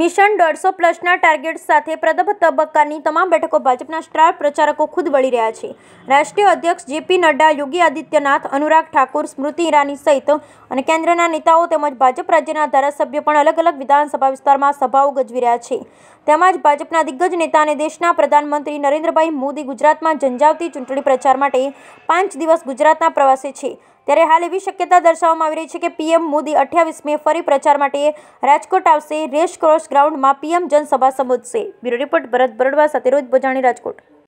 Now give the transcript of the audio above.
mission દોઢસો પ્લસના target સાથે પ્રથમ તબક્કાની તમામ બેઠકો ભાજપના સ્ટાર પ્રચારકો ખુદ વળી રહ્યા છે રાષ્ટ્રીય અધ્યક્ષ જેપી નડ્ડા યોગી આદિત્યનાથ અનુરાગ ઠાકુર સ્મૃતિ ઈરાની સહિત અને કેન્દ્રના નેતાઓ તેમજ ભાજપ રાજ્યના ધારાસભ્યો પણ અલગ અલગ વિધાનસભા વિસ્તારમાં સભાઓ ગજવી રહ્યા છે તેમજ ભાજપના દિગ્ગજ નેતા અને દેશના પ્રધાનમંત્રી નરેન્દ્રભાઈ મોદી ગુજરાતમાં ઝંઝાવતી ચૂંટણી પ્રચાર માટે પાંચ દિવસ ગુજરાતના પ્રવાસે છે ત્યારે હાલ એવી શક્યતા દર્શાવવામાં આવી રહી છે કે પીએમ મોદી અઠ્યાવીસ મે ફરી પ્રચાર માટે રાજકોટ આવશે રેસકોર્સ ગ્રાઉન્ડમાં પીએમ જનસભા સંબોધશે બ્યુરો રિપોર્ટ ભરત બરડવા સાથે રોજ બજાણી રાજકોટ